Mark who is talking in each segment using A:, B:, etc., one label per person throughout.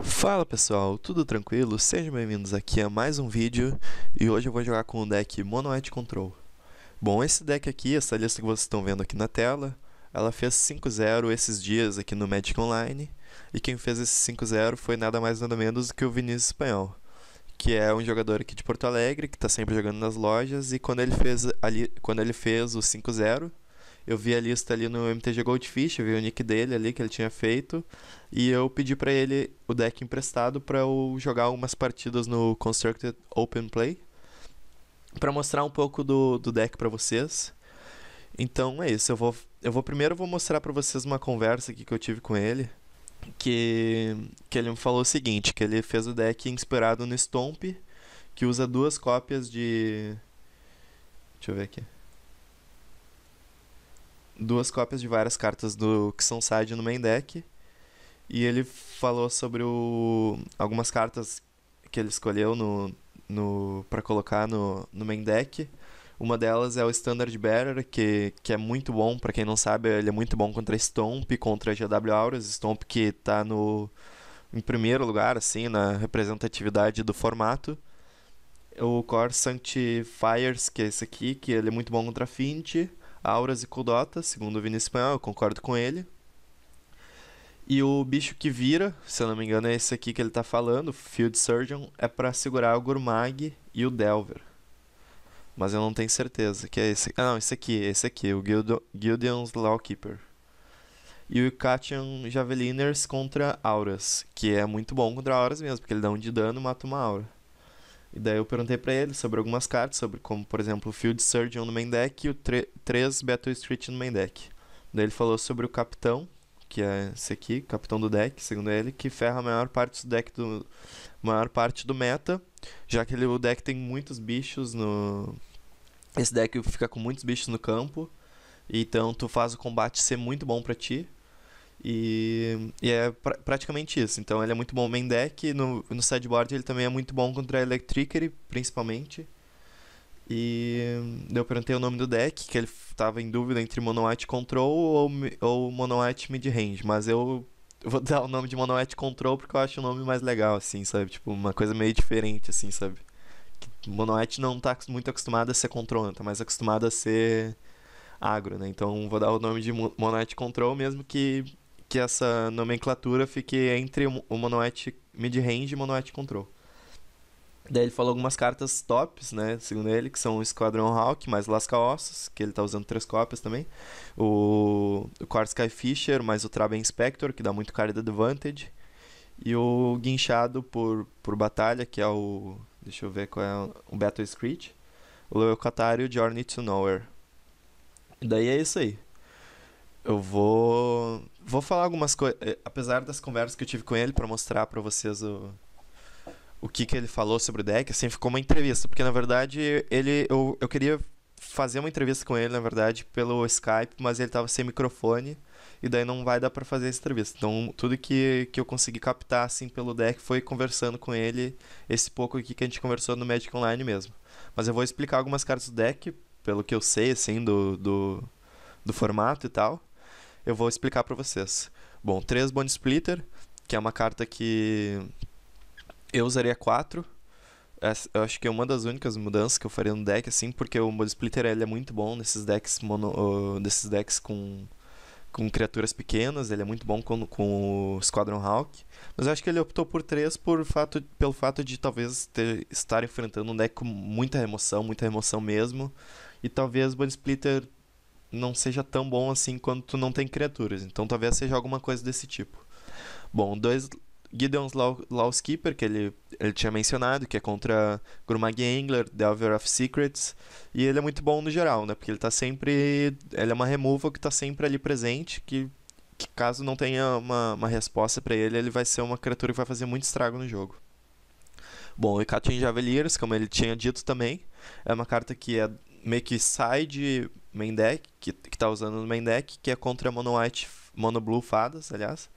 A: Fala pessoal, tudo tranquilo? Sejam bem-vindos aqui a mais um vídeo e hoje eu vou jogar com o deck Monoite Control. Bom, esse deck aqui, essa lista que vocês estão vendo aqui na tela, ela fez 5-0 esses dias aqui no Magic Online e quem fez esse 5-0 foi nada mais nada menos que o Vinícius Espanhol, que é um jogador aqui de Porto Alegre que está sempre jogando nas lojas e quando ele fez, ali, quando ele fez o 5-0 eu vi a lista ali no MTG Goldfish, eu vi o nick dele ali que ele tinha feito, e eu pedi para ele o deck emprestado para eu jogar algumas partidas no Constructed Open Play para mostrar um pouco do, do deck para vocês. Então é isso, eu vou eu vou primeiro vou mostrar para vocês uma conversa aqui que eu tive com ele, que que ele me falou o seguinte, que ele fez o deck inspirado no Stomp, que usa duas cópias de Deixa eu ver aqui duas cópias de várias cartas do que são side no main deck. E ele falou sobre o, algumas cartas que ele escolheu no, no para colocar no, no main deck. Uma delas é o Standard Bearer, que, que é muito bom, para quem não sabe, ele é muito bom contra Stomp, contra GW Auras, Stomp que tá no em primeiro lugar assim na representatividade do formato. O Core Sanctifiers, que é esse aqui, que ele é muito bom contra Fint. Auras e Kudota, segundo o Vini Espanhol, eu concordo com ele. E o bicho que vira, se eu não me engano, é esse aqui que ele tá falando, Field Surgeon, é para segurar o Gurmag e o Delver. Mas eu não tenho certeza que é esse. Ah, não, esse aqui, esse aqui, o Guild Guildian's Lawkeeper. E o Katian Javeliners contra Auras, que é muito bom contra Auras mesmo, porque ele dá um de dano e mata uma Aura. E daí eu perguntei para ele sobre algumas cartas, sobre como, por exemplo, o Field Surgeon no main deck e o 3 Battle Street no main deck. Daí ele falou sobre o Capitão, que é esse aqui, capitão do deck, segundo ele, que ferra a maior parte do deck do maior parte do meta, já que ele, o deck tem muitos bichos no esse deck fica com muitos bichos no campo, então tu faz o combate ser muito bom para ti, e, e é praticamente isso. Então ele é muito bom main deck. No, no sideboard ele também é muito bom contra a Electricary, principalmente. E eu perguntei o nome do deck, que ele estava em dúvida entre Mono White Control ou, ou Mono White Mid Range. Mas eu vou dar o nome de Mono White Control porque eu acho o nome mais legal, assim, sabe? Tipo, uma coisa meio diferente, assim, sabe? Mono White não está muito acostumada a ser control, está né? mais acostumada a ser agro, né? Então vou dar o nome de Mono Control, mesmo que que essa nomenclatura fique entre o Monoet mid-range e Monoet control. Daí ele falou algumas cartas tops, né? Segundo ele, que são o Esquadrão Hawk, mais Lasca Ossos, que ele tá usando três cópias também. O, o Core Sky Fisher, mais o Traben Inspector, que dá muito carta advantage. E o Guinchado por, por Batalha, que é o. Deixa eu ver qual é. O Battle Screech. O Leucatário Journey to Nowhere. E daí é isso aí. Eu vou vou falar algumas coisas, eh, apesar das conversas que eu tive com ele para mostrar para vocês o o que que ele falou sobre o deck, assim, ficou uma entrevista, porque na verdade ele eu, eu queria fazer uma entrevista com ele, na verdade, pelo Skype, mas ele tava sem microfone e daí não vai dar para fazer essa entrevista. Então, tudo que, que eu consegui captar assim pelo deck foi conversando com ele esse pouco aqui que a gente conversou no Magic Online mesmo. Mas eu vou explicar algumas cartas do deck, pelo que eu sei assim do do, do formato e tal eu vou explicar para vocês. Bom, 3 Bone Splitter, que é uma carta que eu usaria 4. eu acho que é uma das únicas mudanças que eu faria no deck, assim, porque o Bone Splitter ele é muito bom nesses decks, mono, uh, desses decks com, com criaturas pequenas, ele é muito bom com, com o Squadron Hawk. Mas eu acho que ele optou por 3 por fato, pelo fato de talvez ter, estar enfrentando um deck com muita remoção, muita remoção mesmo. E talvez Bone Splitter não seja tão bom assim quando tu não tem criaturas. Então talvez seja alguma coisa desse tipo. Bom, dois Gideon's Lawskeeper, que ele, ele tinha mencionado, que é contra Grumag Angler Delver of Secrets. E ele é muito bom no geral, né? Porque ele tá sempre. Ele é uma removal que tá sempre ali presente, que, que caso não tenha uma, uma resposta para ele, ele vai ser uma criatura que vai fazer muito estrago no jogo. Bom, e Catin Javeliers, como ele tinha dito também, é uma carta que é meio que side main deck, que, que tá usando no main deck, que é contra mono white, mono blue fadas, aliás.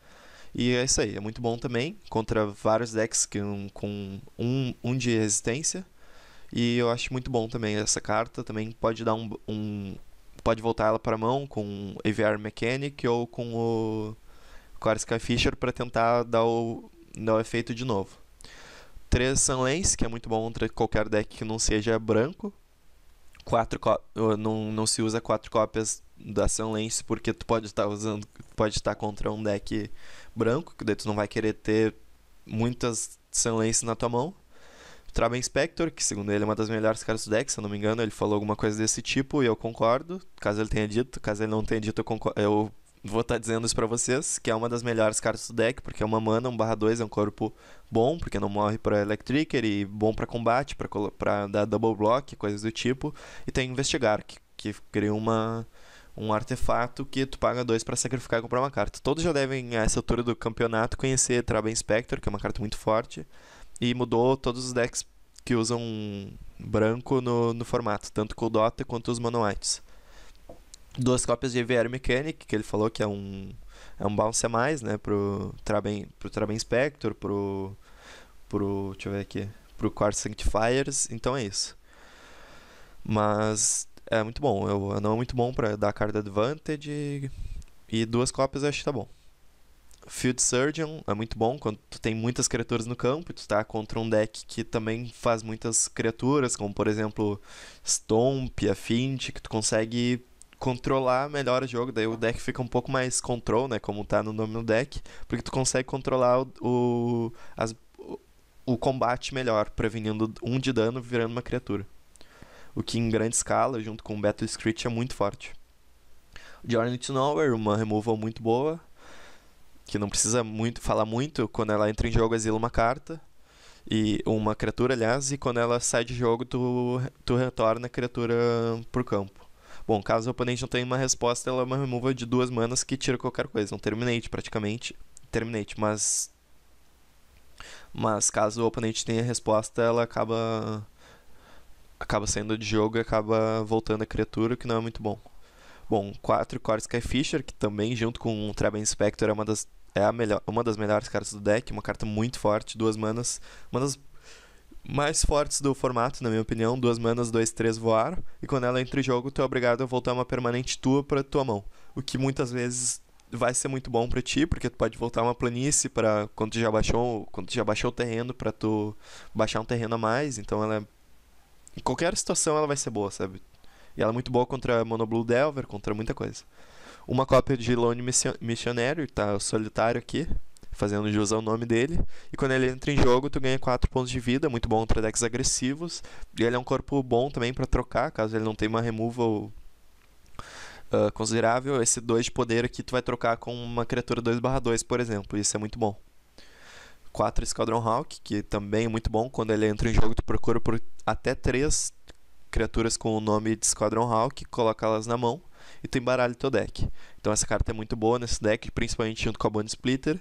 A: E é isso aí, é muito bom também, contra vários decks que, um, com um, um de resistência. E eu acho muito bom também essa carta, também pode dar um... um pode voltar ela para mão com EVR Mechanic ou com o Core Sky Fisher para tentar dar o, dar o efeito de novo. 3 Sunlens, que é muito bom contra qualquer deck que não seja branco, quatro não, não se usa quatro cópias da Sunlance porque tu pode estar tá usando pode estar tá contra um deck branco que daí tu não vai querer ter muitas Sunlance na tua mão Traba inspector que segundo ele é uma das melhores caras do deck, se eu não me engano, ele falou alguma coisa desse tipo e eu concordo. Caso ele tenha dito, caso ele não tenha dito, eu, eu vou estar tá dizendo isso para vocês, que é uma das melhores cartas do deck, porque é uma mana, 1 barra 2, é um corpo bom, porque não morre para Electricker e é bom para combate, para dar double block, coisas do tipo. E tem Investigar, que, que cria uma, um artefato que tu paga 2 para sacrificar e comprar uma carta. Todos já devem, a essa altura do campeonato, conhecer Traben Spectre, que é uma carta muito forte, e mudou todos os decks que usam branco no, no formato, tanto o Dota quanto os Mono Whites duas cópias de EVR Mechanic, que ele falou que é um, é um bounce a mais, né, pro Traben, pro Traben Spectre, pro, pro, deixa eu ver aqui, pro Core Sanctifiers, então é isso. Mas é muito bom, eu, não é muito bom para dar card advantage e, duas cópias eu acho que tá bom. Field Surgeon é muito bom quando tu tem muitas criaturas no campo tu tá contra um deck que também faz muitas criaturas, como por exemplo Stomp, Afint, que tu consegue controlar melhor o jogo, daí o deck fica um pouco mais control, né, como tá no nome do deck, porque tu consegue controlar o, o, as, o combate melhor, prevenindo um de dano virando uma criatura. O que em grande escala, junto com o Battle Screech, é muito forte. Journey to Nowhere, uma removal muito boa, que não precisa muito falar muito, quando ela entra em jogo exila uma carta, e uma criatura, aliás, e quando ela sai de jogo, tu, tu retorna a criatura por campo. Bom, caso o oponente não tenha uma resposta, ela é uma removal de duas manas que tira qualquer coisa. Um Terminate, praticamente. Terminate, mas... Mas caso o oponente tenha resposta, ela acaba... Acaba saindo de jogo e acaba voltando a criatura, o que não é muito bom. Bom, 4 Core Skyfisher, que também, junto com o Treb Inspector, é uma das é a melhor, uma das melhores cartas do deck, uma carta muito forte, duas manas, uma das mais fortes do formato, na minha opinião. Duas manas, dois, três voaram. E quando ela entra em jogo, tu é obrigado a voltar uma permanente tua pra tua mão. O que muitas vezes vai ser muito bom para ti, porque tu pode voltar uma planície para quando tu já baixou, quando já baixou o terreno para tu baixar um terreno a mais, então ela é... em qualquer situação ela vai ser boa, sabe? E ela é muito boa contra Monoblue Delver, contra muita coisa. Uma cópia de Lone Missionário, tá solitário aqui, fazendo jus ao nome dele. E quando ele entra em jogo, tu ganha 4 pontos de vida, muito bom para decks agressivos. E ele é um corpo bom também para trocar, caso ele não tenha uma removal uh, considerável. Esse 2 de poder aqui tu vai trocar com uma criatura 2/2, por exemplo, isso é muito bom. 4 Esquadrão Hawk, que também é muito bom. Quando ele entra em jogo, tu procura por até 3 criaturas com o nome de Esquadrão Hawk, coloca elas na mão e tu embaralha teu deck. Então essa carta é muito boa nesse deck, principalmente junto com a Bone Splitter.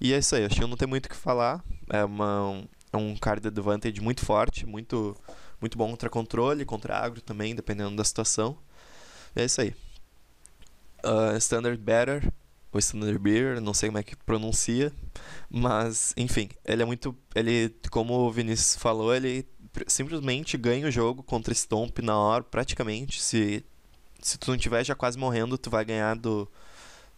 A: E é isso aí, acho que eu não tem muito o que falar. É, uma, é um card advantage muito forte, muito, muito bom contra controle, contra agro também, dependendo da situação. É isso aí. Uh, standard Better, ou Standard Beer, não sei como é que pronuncia, mas enfim, ele é muito. Ele, como o Vinícius falou, ele simplesmente ganha o jogo contra Stomp na hora, praticamente. Se, se tu não tiver já quase morrendo, tu vai ganhar do,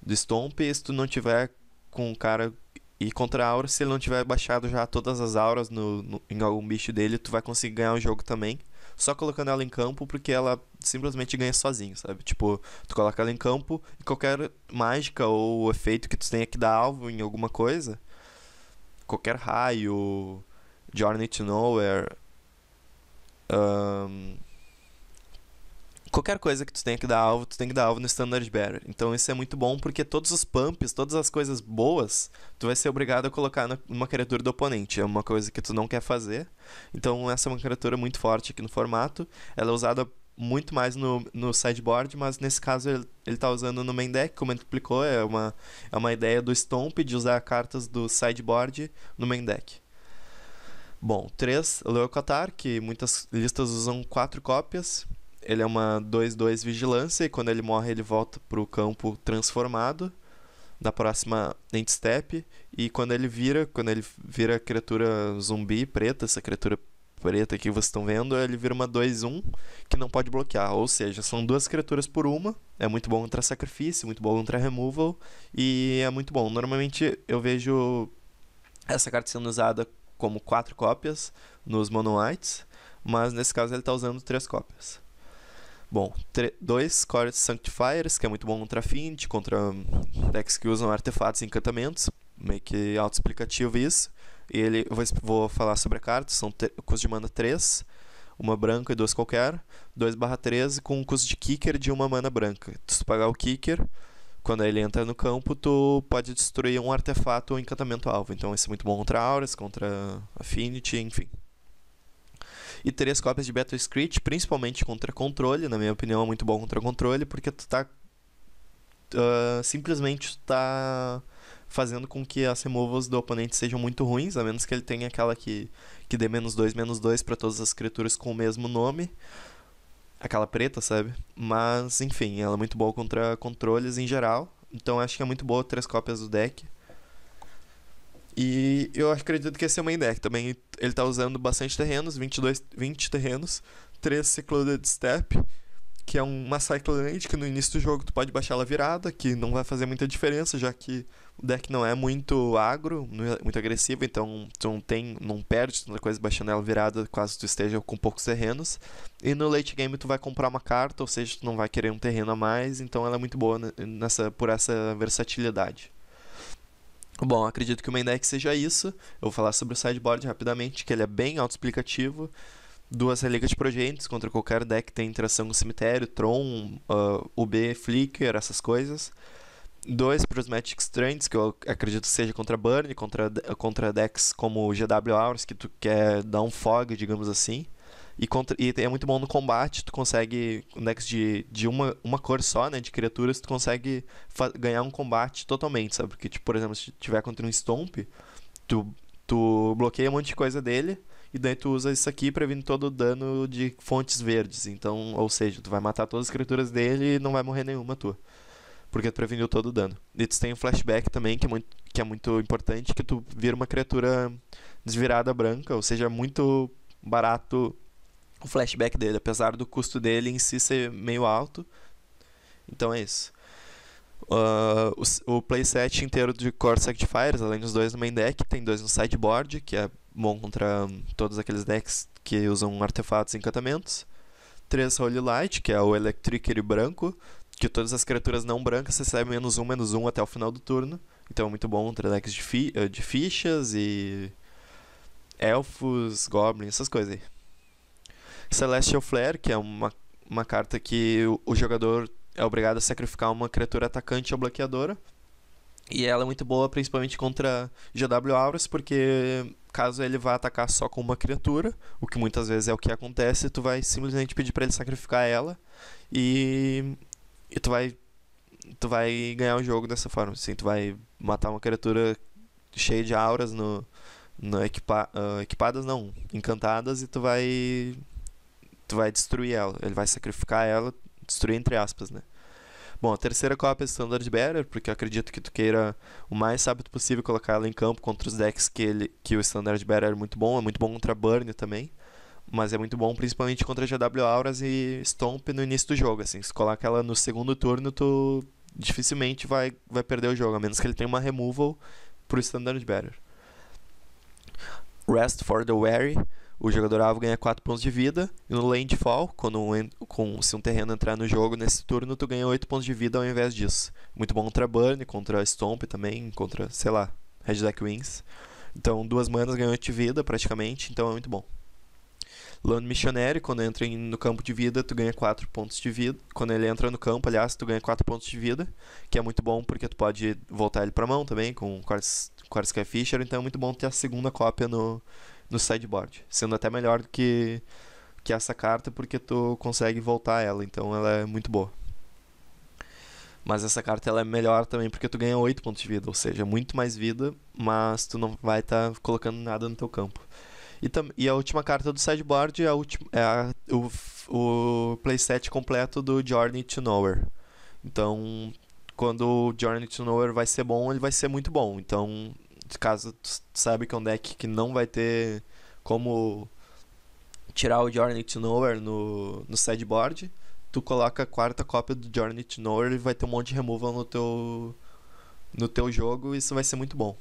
A: do Stomp, e se tu não tiver com o cara e contra a aura, se ele não tiver baixado já todas as auras no, no, em algum bicho dele, tu vai conseguir ganhar o jogo também. Só colocando ela em campo, porque ela simplesmente ganha sozinho, sabe? Tipo, tu coloca ela em campo e qualquer mágica ou efeito que tu tenha que dar alvo em alguma coisa, qualquer raio, Journey to Nowhere, um, qualquer coisa que tu tenha que dar alvo, tu tem que dar alvo no standard bearer. Então isso é muito bom porque todos os pumps, todas as coisas boas, tu vai ser obrigado a colocar numa criatura do oponente. É uma coisa que tu não quer fazer. Então essa é uma criatura muito forte aqui no formato. Ela é usada muito mais no, no sideboard, mas nesse caso ele, ele tá usando no main deck, como ele explicou, é uma, é uma ideia do Stomp de usar cartas do sideboard no main deck. Bom, 3, Leocotar, que muitas listas usam 4 cópias. Ele é uma 2-2 vigilância e quando ele morre ele volta pro campo transformado da próxima end step e quando ele vira, quando ele vira a criatura zumbi preta, essa criatura preta que vocês estão vendo, ele vira uma 2-1 que não pode bloquear. Ou seja, são duas criaturas por uma. É muito bom contra sacrifício, muito bom contra removal. E é muito bom. Normalmente eu vejo essa carta sendo usada como quatro cópias nos mono whites, mas nesse caso ele está usando três cópias. Bom, 2 Core Sanctifiers, que é muito bom contra Fiend, contra hum, decks que usam artefatos e encantamentos. Meio que auto explicativo isso. E ele, vou, vou falar sobre a carta, são custo de mana 3, uma branca e duas qualquer. 2/13 com um custo de kicker de uma mana branca. Se tu pagar o kicker, quando ele entra no campo, tu pode destruir um artefato ou encantamento alvo. Então isso é muito bom contra auras, contra affinity, enfim e três cópias de Battle Screech, principalmente contra controle. Na minha opinião, é muito bom contra controle, porque tu tá. Uh, simplesmente tu tá fazendo com que as removals do oponente sejam muito ruins, a menos que ele tenha aquela que, que dê menos 2, menos 2 para todas as criaturas com o mesmo nome. Aquela preta, sabe? Mas, enfim, ela é muito boa contra controles em geral. Então acho que é muito boa três cópias do deck. E eu acredito que esse é o main deck também ele está usando bastante terrenos, 22, 20 terrenos, 3 ciclodes step, que é uma land que no início do jogo tu pode baixar ela virada, que não vai fazer muita diferença, já que o deck não é muito agro, é muito agressivo, então tu não tem, não perde tanta coisa baixando ela virada, caso tu esteja com poucos terrenos. E no late game tu vai comprar uma carta, ou seja, tu não vai querer um terreno a mais, então ela é muito boa nessa por essa versatilidade. Bom, acredito que o main deck seja isso. Eu vou falar sobre o sideboard rapidamente, que ele é bem autoexplicativo. Duas relíquias projetos contra qualquer deck que tem interação com cemitério, Tron, uh, ah, UB, Flicker, essas coisas. Dois Prismatic Strands, que eu acredito que seja contra Burn, contra, contra decks como GW Hours, que tu quer dar um fog, digamos assim. E, contra, e é muito bom no combate, tu consegue, com né, decks de, de uma, uma cor só, né, de criaturas, tu consegue ganhar um combate totalmente, sabe? Porque, tipo, por exemplo, se tiver contra um Stomp, tu, tu bloqueia um monte de coisa dele, e daí tu usa isso aqui prevendo todo o dano de fontes verdes. Então, ou seja, tu vai matar todas as criaturas dele e não vai morrer nenhuma tua. Porque tu preveniu todo o dano. E tu tem o flashback também, que é muito, que é muito importante, que tu vira uma criatura desvirada branca, ou seja, muito barato o flashback dele, apesar do custo dele em si ser meio alto. Então é isso. Uh, o, o playset inteiro de Core fires além dos dois no main deck, tem dois no sideboard, que é bom contra um, todos aqueles decks que usam artefatos e encantamentos. Três Holy Light, que é o Electric branco, que todas as criaturas não brancas recebem menos um, menos um até o final do turno. Então é muito bom contra decks de, fi eh, de fichas e elfos, goblins, essas coisas aí. Celestial Flare, que é uma, uma carta que o, o jogador é obrigado a sacrificar uma criatura atacante ou bloqueadora. E ela é muito boa principalmente contra GW Auras, porque caso ele vá atacar só com uma criatura, o que muitas vezes é o que acontece, tu vai simplesmente pedir para ele sacrificar ela e, e tu vai tu vai ganhar o jogo dessa forma, assim, tu vai matar uma criatura cheia de auras no, no equipa, uh, equipadas não, encantadas e tu vai tu vai destruir ela. Ele vai sacrificar ela, destruir entre aspas, né? Bom, a terceira cópia é Standard Bearer, porque eu acredito que tu queira o mais rápido possível colocar ela em campo contra os decks que, ele, que o Standard Bearer é muito bom, é muito bom contra Burn também, mas é muito bom principalmente contra GW Auras e Stomp no início do jogo, assim, se coloca ela no segundo turno, tu dificilmente vai, vai perder o jogo, a menos que ele tenha uma removal pro Standard Bearer. Rest for the Wary, o jogador alvo ganha 4 pontos de vida. E no landfall, quando um, com, se um terreno entrar no jogo nesse turno, tu ganha 8 pontos de vida ao invés disso. Muito bom contra Burn, contra Stomp também, contra, sei lá, Red Deck Wings. Então, duas manas ganham 8 de vida praticamente, então é muito bom. Lone Missionary, quando entra no campo de vida, tu ganha 4 pontos de vida. Quando ele entra no campo, aliás, tu ganha 4 pontos de vida, que é muito bom porque tu pode voltar ele pra mão também, com Quartz, Quartz Fisher, então é muito bom ter a segunda cópia no, no sideboard, sendo até melhor do que, que essa carta porque tu consegue voltar ela, então ela é muito boa. Mas essa carta ela é melhor também porque tu ganha 8 pontos de vida, ou seja, muito mais vida, mas tu não vai estar tá colocando nada no teu campo. E, e a última carta do sideboard é, a é a, o, o playset completo do Journey to Nowhere. Então, quando o Journey to Nowhere vai ser bom, ele vai ser muito bom. Então, caso tu sabe que é um deck que não vai ter como tirar o Journey to Nowhere no, no sideboard, tu coloca a quarta cópia do Journey to Nowhere e vai ter um monte de removal no teu, no teu jogo e isso vai ser muito bom.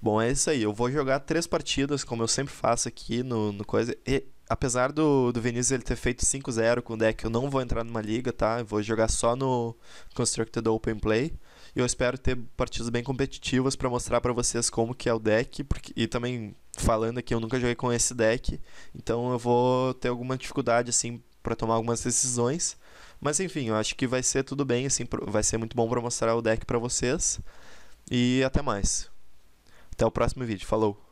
A: Bom, é isso aí. Eu vou jogar três partidas, como eu sempre faço aqui no, no coisa. E, apesar do, do Vinícius ele ter feito 5-0 com o deck, eu não vou entrar numa liga, tá? Eu vou jogar só no Constructed Open Play. E eu espero ter partidas bem competitivas para mostrar para vocês como que é o deck. Porque, e também falando aqui, eu nunca joguei com esse deck. Então eu vou ter alguma dificuldade, assim, para tomar algumas decisões. Mas enfim, eu acho que vai ser tudo bem, assim, vai ser muito bom para mostrar o deck para vocês. E até mais. Até o próximo vídeo. Falou!